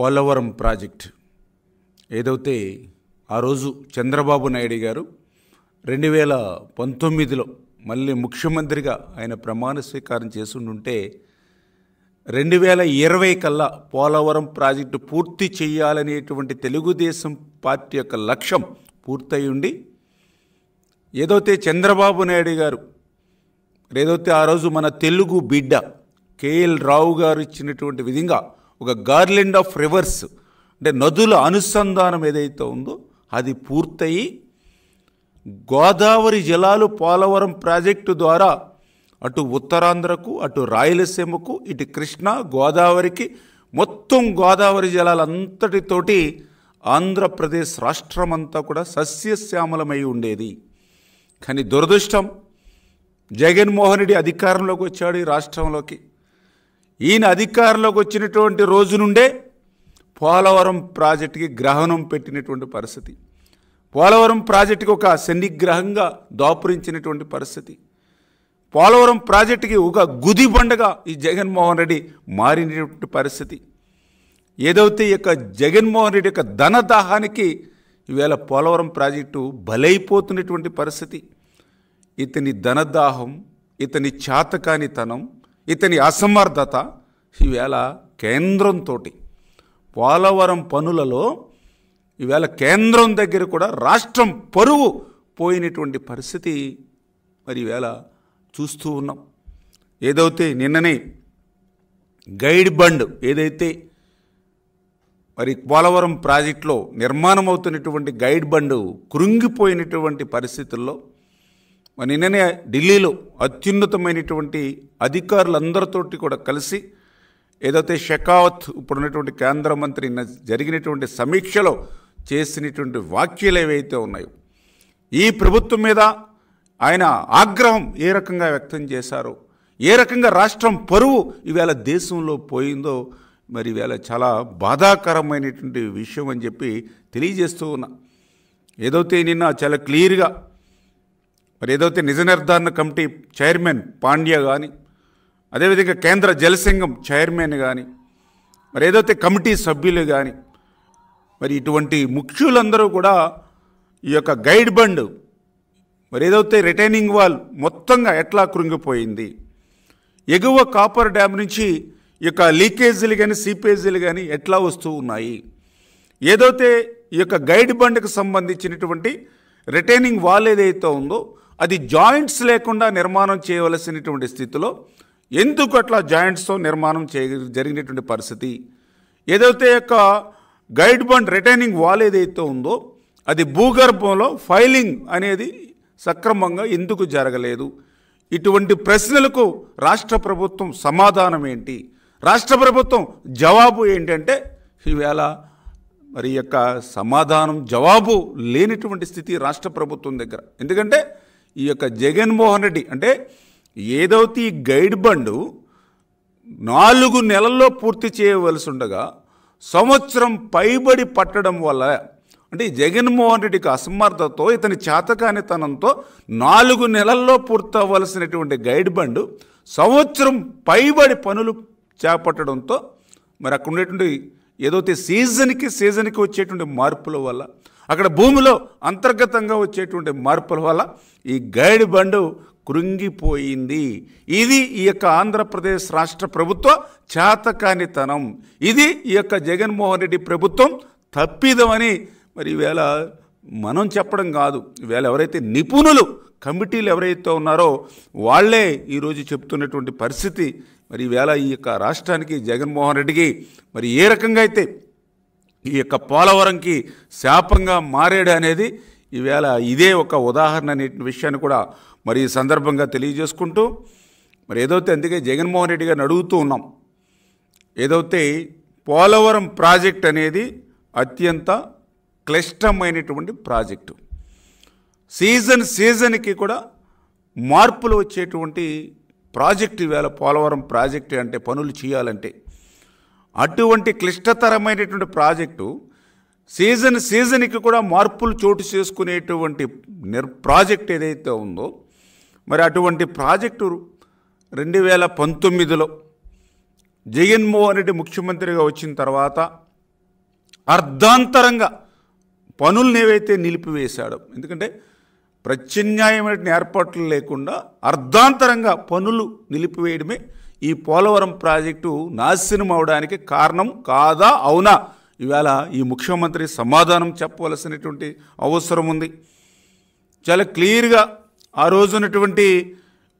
Polavaram project ఏదైతే ఆ రోజు చంద్రబాబు నాయుడు గారు రెండు వేల పంతొమ్మిదిలో మళ్ళీ ముఖ్యమంత్రిగా ఆయన ప్రమాణ స్వీకారం ఉంటే రెండు వేల ఇరవై కల్లా పోలవరం ప్రాజెక్టు పూర్తి చేయాలనేటువంటి తెలుగుదేశం పార్టీ యొక్క లక్ష్యం పూర్తయి ఉండి ఏదైతే చంద్రబాబు నాయుడు గారు ఏదైతే ఆ రోజు మన తెలుగు బిడ్డ కేఎల్ రావు గారు ఇచ్చినటువంటి విధంగా ఒక గార్లెండ్ ఆఫ్ రివర్స్ అంటే నదుల అనుసంధానం ఏదైతే ఉందో అది పూర్తయి గోదావరి జలాలు పోలవరం ప్రాజెక్టు ద్వారా అటు ఉత్తరాంధ్రకు అటు రాయలసీమకు ఇటు కృష్ణా గోదావరికి మొత్తం గోదావరి జలాలంతటితోటి ఆంధ్రప్రదేశ్ రాష్ట్రమంతా కూడా సస్యశ్యామలమై ఉండేది కానీ దురదృష్టం జగన్మోహన్ రెడ్డి అధికారంలోకి వచ్చాడు ఈ రాష్ట్రంలోకి ఈయన అధికారంలోకి వచ్చినటువంటి రోజు నుండే పోలవరం ప్రాజెక్టుకి గ్రహణం పెట్టినటువంటి పరిస్థితి పోలవరం ప్రాజెక్టుకి ఒక శనిగ్రహంగా దాపురించినటువంటి పరిస్థితి పోలవరం ప్రాజెక్టుకి ఒక గుదిబండగా ఈ జగన్మోహన్ రెడ్డి మారినటువంటి పరిస్థితి ఏదైతే ఈ యొక్క జగన్మోహన్ రెడ్డి యొక్క ధనదాహానికి ఈవేళ పోలవరం ప్రాజెక్టు బలైపోతున్నటువంటి పరిస్థితి ఇతని ధనదాహం ఇతని చాతకానితనం ఇతని అసమర్థత ఈవేళ కేంద్రంతో పోలవరం పనులలో ఈవేళ కేంద్రం దగ్గర కూడా రాష్ట్రం పరువు పోయినటువంటి పరిస్థితి మరి ఈవేళ చూస్తూ ఉన్నాం ఏదైతే నిన్ననే గైడ్ బండ్ ఏదైతే మరి పోలవరం ప్రాజెక్టులో నిర్మాణం అవుతున్నటువంటి గైడ్ బండు కృంగిపోయినటువంటి పరిస్థితుల్లో మరి నిన్ననే ఢిల్లీలో అత్యున్నతమైనటువంటి అధికారులందరితోటి కూడా కలిసి ఏదైతే షెకావత్ ఇప్పుడున్నటువంటి కేంద్ర మంత్రి జరిగినటువంటి సమీక్షలో చేసినటువంటి వ్యాఖ్యలు ఏవైతే ఉన్నాయో ఈ ప్రభుత్వం మీద ఆయన ఆగ్రహం ఏ రకంగా వ్యక్తం చేశారో ఏ రకంగా రాష్ట్రం పరువు ఈవేళ దేశంలో పోయిందో మరి ఈవేళ చాలా బాధాకరమైనటువంటి విషయం అని చెప్పి తెలియజేస్తూ ఉన్నా ఏదైతే నిన్న చాలా క్లియర్గా మరి ఏదైతే నిజ నిర్ధారణ కమిటీ చైర్మన్ పాండ్యా కానీ అదేవిధంగా కేంద్ర జలసంఘం చైర్మన్ కానీ మరి ఏదైతే కమిటీ సభ్యులు కానీ మరి ఇటువంటి ముఖ్యులందరూ కూడా ఈ యొక్క గైడ్ బండ్ మరి ఏదైతే రిటైనింగ్ వాల్ మొత్తంగా ఎట్లా కృంగిపోయింది ఎగువ కాపర్ డ్యామ్ నుంచి ఈ యొక్క లీకేజీలు కానీ సీపేజీలు కానీ ఎట్లా వస్తూ ఉన్నాయి ఏదైతే ఈ యొక్క గైడ్ బండ్కు సంబంధించినటువంటి రిటైనింగ్ వాల్ ఏదైతే ఉందో అది జాయింట్స్ లేకుండా నిర్మాణం చేయవలసినటువంటి స్థితిలో ఎందుకు అట్లా జాయింట్స్తో నిర్మాణం చేయ జరిగినటువంటి పరిస్థితి ఏదైతే యొక్క గైడ్ బండ్ రిటైనింగ్ వాల్ ఏదైతే ఉందో అది భూగర్భంలో ఫైలింగ్ అనేది సక్రమంగా ఎందుకు జరగలేదు ఇటువంటి ప్రశ్నలకు రాష్ట్ర ప్రభుత్వం సమాధానం ఏంటి రాష్ట్ర ప్రభుత్వం జవాబు ఏంటంటే ఈవేళ మరి యొక్క సమాధానం జవాబు లేనిటువంటి స్థితి రాష్ట్ర ప్రభుత్వం దగ్గర ఎందుకంటే ఈ యొక్క జగన్మోహన్ రెడ్డి అంటే ఏదైతే గైడ్ బండు నాలుగు నెలల్లో పూర్తి చేయవలసి ఉండగా సంవత్సరం పైబడి పట్టడం వల్ల అంటే జగన్మోహన్ రెడ్డికి అసమర్థతో ఇతని చేతకానితనంతో నాలుగు నెలల్లో పూర్తవలసినటువంటి గైడ్ బండు సంవత్సరం పైబడి పనులు చేపట్టడంతో మరి అక్కడ ఉండేటువంటి ఏదైతే సీజన్కి సీజన్కి వచ్చేటువంటి మార్పుల వల్ల అక్కడ భూమిలో అంతర్గతంగా వచ్చేటువంటి మార్పుల వల్ల ఈ గైడ్ బండు కృంగిపోయింది ఇది ఈ యొక్క ఆంధ్రప్రదేశ్ రాష్ట్ర ప్రభుత్వ చేతకానితనం ఇది ఈ యొక్క జగన్మోహన్ రెడ్డి ప్రభుత్వం తప్పిదమని మరి ఈవేళ మనం చెప్పడం కాదు ఈవేళ ఎవరైతే నిపుణులు కమిటీలు ఎవరైతే ఉన్నారో వాళ్లే ఈరోజు చెప్తున్నటువంటి పరిస్థితి మరి ఈవేళ ఈ యొక్క రాష్ట్రానికి జగన్మోహన్ రెడ్డికి మరి ఏ రకంగా అయితే ఈ యొక్క పోలవరంకి శాపంగా మారేడు అనేది ఈవేళ ఇదే ఒక ఉదాహరణ అనే విషయాన్ని కూడా మరి ఈ సందర్భంగా తెలియజేసుకుంటూ మరి ఏదైతే అందుకే జగన్మోహన్ రెడ్డి గారిని అడుగుతూ ఉన్నాం ఏదైతే పోలవరం ప్రాజెక్ట్ అనేది అత్యంత క్లిష్టమైనటువంటి ప్రాజెక్టు సీజన్ సీజన్కి కూడా మార్పులు వచ్చేటువంటి ప్రాజెక్టు ఈవేళ పోలవరం ప్రాజెక్టు అంటే పనులు చేయాలంటే అటువంటి క్లిష్టతరమైనటువంటి ప్రాజెక్టు సీజన్ సీజన్కి కూడా మార్పులు చోటు చేసుకునేటువంటి నిర్ ప్రాజెక్ట్ ఏదైతే ఉందో మరి అటువంటి ప్రాజెక్టు రెండు వేల పంతొమ్మిదిలో జగన్మోహన్ రెడ్డి ముఖ్యమంత్రిగా వచ్చిన తర్వాత అర్ధాంతరంగా పనులను ఏవైతే నిలిపివేశాడో ఎందుకంటే ప్రత్యామ్నాయమైన ఏర్పాట్లు లేకుండా అర్ధాంతరంగా పనులు నిలిపివేయడమే ఈ పోలవరం ప్రాజెక్టు నాశనం అవడానికి కారణం కాదా అవునా ఇవాళ ఈ ముఖ్యమంత్రి సమాధానం చెప్పవలసినటువంటి అవసరం ఉంది చాలా క్లియర్గా ఆ రోజునటువంటి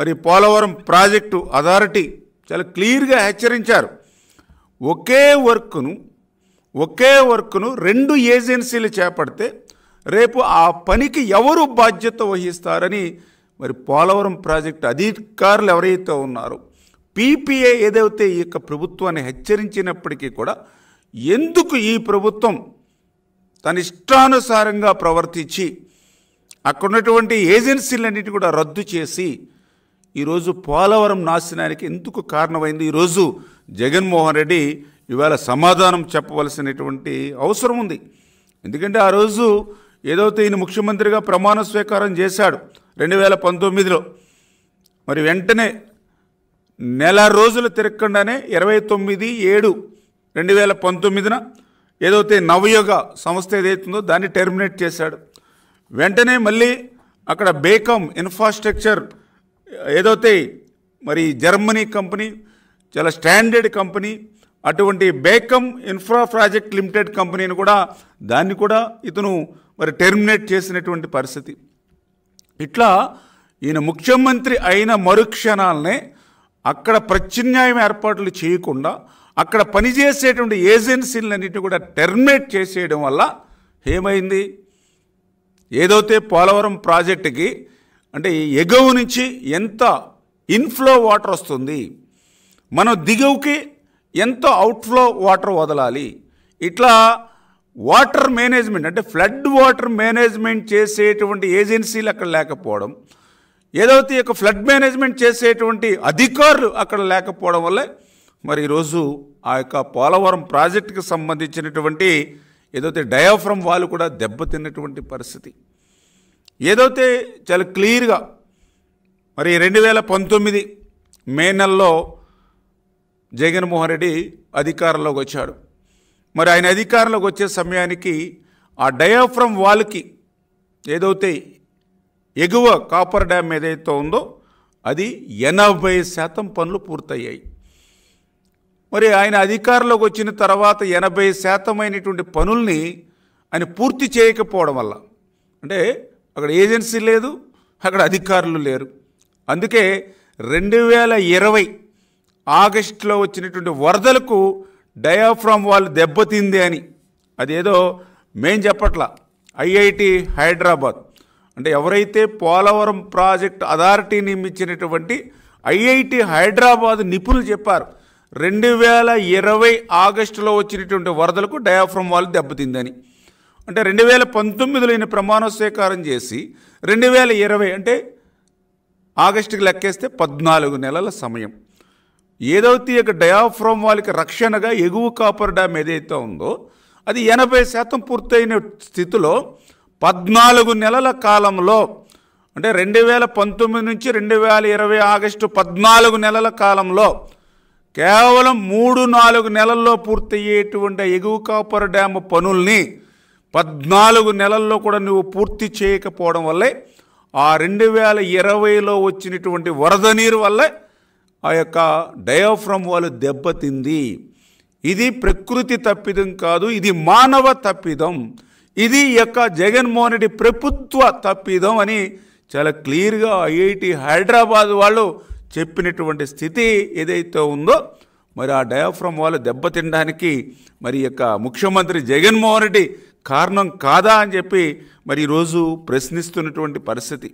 మరి పోలవరం ప్రాజెక్టు అథారిటీ చాలా క్లియర్గా హెచ్చరించారు ఒకే వర్క్ను ఒకే వర్క్ను రెండు ఏజెన్సీలు చేపడితే రేపు ఆ పనికి ఎవరు బాధ్యత వహిస్తారని మరి పోలవరం ప్రాజెక్టు అధికారులు ఎవరైతే ఉన్నారో పీపీఏ ఏదైతే ఈ యొక్క ప్రభుత్వాన్ని హెచ్చరించినప్పటికీ కూడా ఎందుకు ఈ ప్రభుత్వం తన ఇష్టానుసారంగా ప్రవర్తించి అక్కడ ఉన్నటువంటి ఏజెన్సీలన్నిటి కూడా రద్దు చేసి ఈరోజు పోలవరం నాశనానికి ఎందుకు కారణమైంది ఈరోజు జగన్మోహన్ రెడ్డి ఇవాళ సమాధానం చెప్పవలసినటువంటి అవసరం ఉంది ఎందుకంటే ఆ రోజు ఏదైతే ఈయన ముఖ్యమంత్రిగా ప్రమాణ స్వీకారం చేశాడు రెండు వేల పంతొమ్మిదిలో మరి వెంటనే నెల రోజులు తిరగకుండానే ఇరవై తొమ్మిది ఏడు రెండు వేల పంతొమ్మిదిన ఏదైతే నవయుగ సంస్థ ఏదైతుందో దాన్ని టెర్మినేట్ చేశాడు వెంటనే మళ్ళీ అక్కడ బేకమ్ ఇన్ఫ్రాస్ట్రక్చర్ ఏదైతే మరి జర్మనీ కంపెనీ చాలా స్టాండర్డ్ కంపెనీ అటువంటి బేకమ్ ఇన్ఫ్రా ప్రాజెక్ట్ లిమిటెడ్ కంపెనీని కూడా దాన్ని కూడా ఇతను మరి టెర్మినేట్ చేసినటువంటి పరిస్థితి ఇట్లా ఈయన ముఖ్యమంత్రి అయిన మరుక్షణాలనే అక్కడ ప్రత్యామ్నాయం ఏర్పాట్లు చేయకుండా అక్కడ పనిచేసేటువంటి ఏజెన్సీలన్నిటి కూడా టెర్మినేట్ చేసేయడం వల్ల ఏమైంది ఏదైతే పోలవరం ప్రాజెక్టుకి అంటే ఎగువ నుంచి ఎంత ఇన్ఫ్లో వాటర్ వస్తుంది మనం దిగువకి ఎంత అవుట్ఫ్లో వాటర్ వదలాలి ఇట్లా వాటర్ మేనేజ్మెంట్ అంటే ఫ్లడ్ వాటర్ మేనేజ్మెంట్ చేసేటువంటి ఏజెన్సీలు అక్కడ లేకపోవడం ఏదైతే యొక్క ఫ్లడ్ మేనేజ్మెంట్ చేసేటువంటి అధికారులు అక్కడ లేకపోవడం వల్లే మరి ఈరోజు ఆ యొక్క పోలవరం ప్రాజెక్టుకి సంబంధించినటువంటి ఏదైతే డయాఫ్రమ్ వాళ్ళు కూడా దెబ్బతిన్నటువంటి పరిస్థితి ఏదైతే చాలా క్లియర్గా మరి రెండు వేల పంతొమ్మిది మే నెలలో జగన్మోహన్ రెడ్డి అధికారంలోకి వచ్చాడు మరి ఆయన అధికారంలోకి వచ్చే సమయానికి ఆ డయాఫ్రమ్ వాళ్ళకి ఏదైతే ఎగువ కాపర్ డ్యామ్ ఏదైతే ఉందో అది ఎనభై శాతం పనులు పూర్తయ్యాయి మరి ఆయన అధికారంలోకి వచ్చిన తర్వాత ఎనభై శాతమైనటువంటి పనుల్ని ఆయన పూర్తి చేయకపోవడం వల్ల అంటే అక్కడ ఏజెన్సీ లేదు అక్కడ అధికారులు లేరు అందుకే రెండు వేల ఇరవై ఆగస్టులో వచ్చినటువంటి వరదలకు డయాఫ్రామ్ వాళ్ళు దెబ్బతింది అని అదేదో మేం చెప్పట్లా ఐఐటి హైదరాబాద్ అంటే ఎవరైతే పోలవరం ప్రాజెక్ట్ అథారిటీ నియమించినటువంటి ఐఐటి హైదరాబాద్ నిపుణులు చెప్పారు రెండు వేల ఇరవై ఆగస్టులో వచ్చినటువంటి వరదలకు డయాఫ్రమ్ వాళ్ళు దెబ్బతిందని అంటే రెండు వేల పంతొమ్మిదిలో ఈయన ప్రమాణ స్వీకారం చేసి రెండు వేల ఇరవై అంటే ఆగస్టుకి లెక్కేస్తే పద్నాలుగు నెలల సమయం ఏదైతే ఇక డయాఫ్రమ్ వాళ్ళకి రక్షణగా ఎగువ కాపర్ డ్యామ్ ఏదైతే ఉందో అది ఎనభై శాతం పూర్తయిన స్థితిలో పద్నాలుగు నెలల కాలంలో అంటే రెండు వేల పంతొమ్మిది నుంచి రెండు వేల ఇరవై ఆగస్టు పద్నాలుగు నెలల కాలంలో కేవలం మూడు నాలుగు నెలల్లో పూర్తయ్యేటువంటి ఎగువ కాపర్ డ్యామ్ పనుల్ని పద్నాలుగు నెలల్లో కూడా నువ్వు పూర్తి చేయకపోవడం వల్లే ఆ రెండు వేల ఇరవైలో వచ్చినటువంటి వరద నీరు వల్లే ఆ యొక్క డయోఫ్రమ్ వాళ్ళు దెబ్బతింది ఇది ప్రకృతి తప్పిదం కాదు ఇది మానవ తప్పిదం ఇది యొక్క జగన్మోహన్ రెడ్డి ప్రభుత్వ తప్పిదం అని చాలా క్లియర్గా ఐఐటి హైదరాబాద్ వాళ్ళు చెప్పినటువంటి స్థితి ఏదైతే ఉందో మరి ఆ డయాఫ్రమ్ వాళ్ళు దెబ్బతినడానికి మరి యొక్క ముఖ్యమంత్రి జగన్మోహన్ రెడ్డి కారణం కాదా అని చెప్పి మరి ఈరోజు ప్రశ్నిస్తున్నటువంటి పరిస్థితి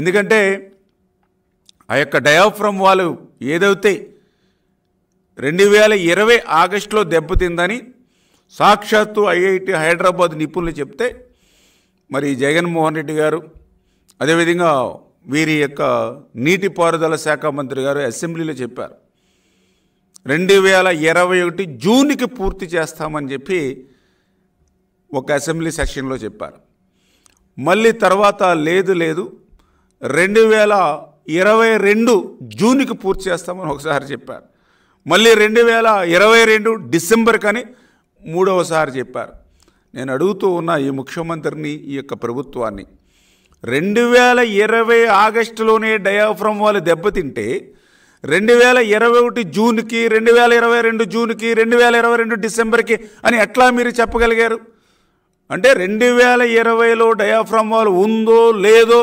ఎందుకంటే ఆ యొక్క డయాఫ్రమ్ వాళ్ళు ఏదైతే రెండు వేల ఇరవై ఆగస్టులో దెబ్బతిందని సాక్షాత్తు ఐఐటి హైదరాబాద్ నిపుణులు చెప్తే మరి జగన్మోహన్ రెడ్డి గారు అదేవిధంగా వీరి యొక్క నీటిపారుదల శాఖ మంత్రి గారు అసెంబ్లీలో చెప్పారు రెండు వేల ఇరవై ఒకటి జూన్కి పూర్తి చేస్తామని చెప్పి ఒక అసెంబ్లీ సెషన్లో చెప్పారు మళ్ళీ తర్వాత లేదు లేదు రెండు వేల ఇరవై రెండు జూన్కి పూర్తి చేస్తామని ఒకసారి చెప్పారు మళ్ళీ రెండు వేల ఇరవై రెండు డిసెంబర్ కానీ మూడవసారి చెప్పారు నేను అడుగుతూ ఉన్న ఈ ముఖ్యమంత్రిని ఈ యొక్క ప్రభుత్వాన్ని రెండు వేల ఇరవై ఆగస్టులోనే డయాఫ్రమ్ వాళ్ళు దెబ్బతింటే రెండు వేల ఇరవై ఒకటి జూన్కి రెండు వేల ఇరవై రెండు జూన్కి రెండు వేల ఇరవై రెండు డిసెంబర్కి అని ఎట్లా మీరు చెప్పగలిగారు అంటే రెండు వేల ఇరవైలో డయాఫ్రమ్ వాళ్ళు ఉందో లేదో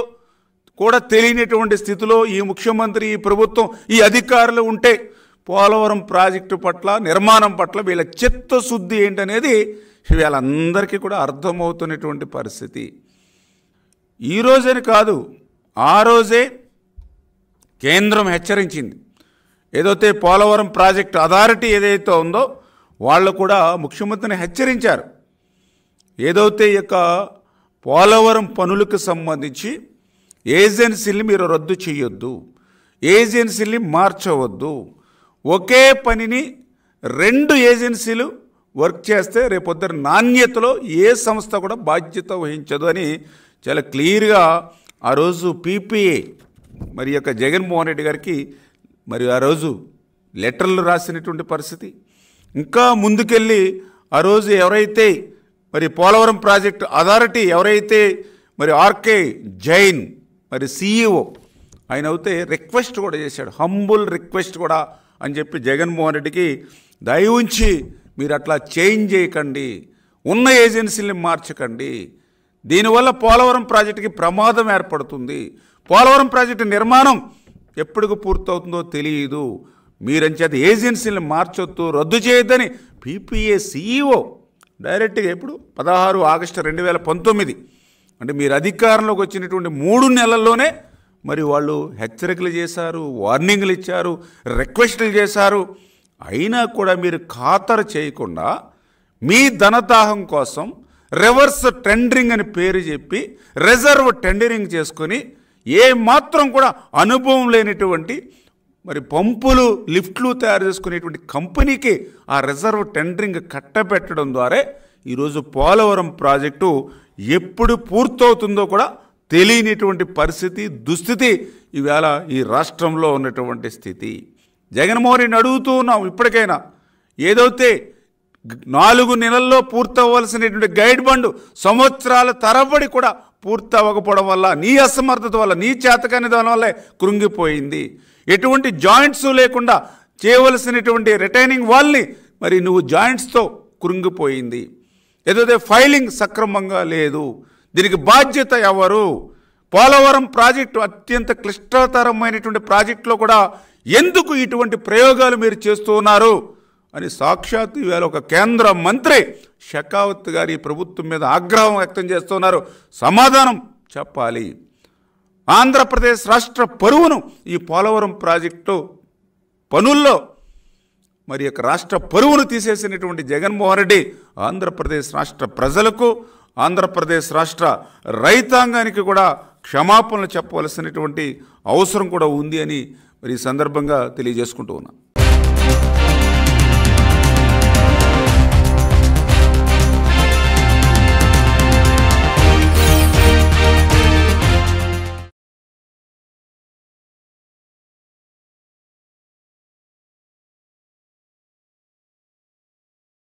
కూడా తెలియనటువంటి స్థితిలో ఈ ముఖ్యమంత్రి ఈ ప్రభుత్వం ఈ అధికారులు ఉంటే పోలవరం ప్రాజెక్టు పట్ల నిర్మాణం పట్ల వీళ్ళ చిత్తశుద్ధి ఏంటనేది వీళ్ళందరికీ కూడా అర్థమవుతున్నటువంటి పరిస్థితి ఈ రోజని కాదు ఆ రోజే కేంద్రం హెచ్చరించింది ఏదైతే పోలవరం ప్రాజెక్టు అథారిటీ ఏదైతే ఉందో వాళ్ళు కూడా ముఖ్యమంత్రిని హెచ్చరించారు ఏదైతే యొక్క పోలవరం పనులకు సంబంధించి ఏజెన్సీని మీరు రద్దు చేయొద్దు ఏజెన్సీని మార్చవద్దు ఒకే పనిని రెండు ఏజెన్సీలు వర్క్ చేస్తే రేపొద్దున నాణ్యతలో ఏ సంస్థ కూడా బాధ్యత వహించదు అని చాలా క్లియర్గా ఆ రోజు పీపీఏ మరి యొక్క జగన్మోహన్ రెడ్డి గారికి మరి ఆ రోజు లెటర్లు రాసినటువంటి పరిస్థితి ఇంకా ముందుకెళ్ళి ఆ రోజు ఎవరైతే మరి పోలవరం ప్రాజెక్టు అథారిటీ ఎవరైతే మరి ఆర్కే జైన్ మరి సీఈఓ ఆయన అయితే రిక్వెస్ట్ కూడా చేశాడు హంబుల్ రిక్వెస్ట్ కూడా అని చెప్పి జగన్మోహన్ రెడ్డికి దయ ఉంచి మీరు అట్లా చేంజ్ చేయకండి ఉన్న ఏజెన్సీని మార్చకండి దీనివల్ల పోలవరం ప్రాజెక్టుకి ప్రమాదం ఏర్పడుతుంది పోలవరం ప్రాజెక్టు నిర్మాణం ఎప్పటికి పూర్తవుతుందో తెలియదు మీరంచేత ఏజెన్సీని మార్చొద్దు రద్దు చేయొద్దని పీపీఏ సీఈఓ డైరెక్ట్గా ఎప్పుడు పదహారు ఆగస్టు రెండు వేల పంతొమ్మిది అంటే మీరు అధికారంలోకి వచ్చినటువంటి మూడు నెలల్లోనే మరి వాళ్ళు హెచ్చరికలు చేశారు వార్నింగ్లు ఇచ్చారు రిక్వెస్ట్లు చేశారు అయినా కూడా మీరు ఖాతరు చేయకుండా మీ ధనదాహం కోసం రివర్స్ టెండరింగ్ అని పేరు చెప్పి రిజర్వ్ టెండరింగ్ చేసుకొని ఏ మాత్రం కూడా అనుభవం లేనటువంటి మరి పంపులు లిఫ్ట్లు తయారు చేసుకునేటువంటి కంపెనీకి ఆ రిజర్వ్ టెండరింగ్ కట్టబెట్టడం ద్వారా ఈరోజు పోలవరం ప్రాజెక్టు ఎప్పుడు పూర్తవుతుందో కూడా తెలియనిటువంటి పరిస్థితి దుస్థితి ఈవేళ ఈ రాష్ట్రంలో ఉన్నటువంటి స్థితి జగన్మోహన్ రెడ్డిని అడుగుతూ ఉన్నాం ఇప్పటికైనా ఏదైతే నాలుగు నెలల్లో పూర్తవలసినటువంటి గైడ్ బండ్ సంవత్సరాల తరబడి కూడా పూర్తి అవ్వకపోవడం వల్ల నీ అసమర్థత వల్ల నీ చేతకాని దాని వల్లే కృంగిపోయింది ఎటువంటి జాయింట్స్ లేకుండా చేయవలసినటువంటి రిటైనింగ్ వాళ్ళని మరి నువ్వు జాయింట్స్తో కృంగిపోయింది ఏదైతే ఫైలింగ్ సక్రమంగా లేదు దీనికి బాధ్యత ఎవరు పోలవరం ప్రాజెక్టు అత్యంత క్లిష్టతరమైనటువంటి ప్రాజెక్టులో కూడా ఎందుకు ఇటువంటి ప్రయోగాలు మీరు చేస్తున్నారు అని సాక్షాత్ ఈవేళ ఒక కేంద్ర మంత్రి షకావత్ గారి ప్రభుత్వం మీద ఆగ్రహం వ్యక్తం చేస్తున్నారు సమాధానం చెప్పాలి ఆంధ్రప్రదేశ్ రాష్ట్ర పరువును ఈ పోలవరం ప్రాజెక్టు పనుల్లో మరి యొక్క రాష్ట్ర పరువును తీసేసినటువంటి జగన్మోహన్ రెడ్డి ఆంధ్రప్రదేశ్ రాష్ట్ర ప్రజలకు ఆంధ్రప్రదేశ్ రాష్ట్ర రైతాంగానికి కూడా క్షమాపణలు చెప్పవలసినటువంటి అవసరం కూడా ఉంది అని మరి సందర్భంగా తెలియజేసుకుంటూ ఉన్నాను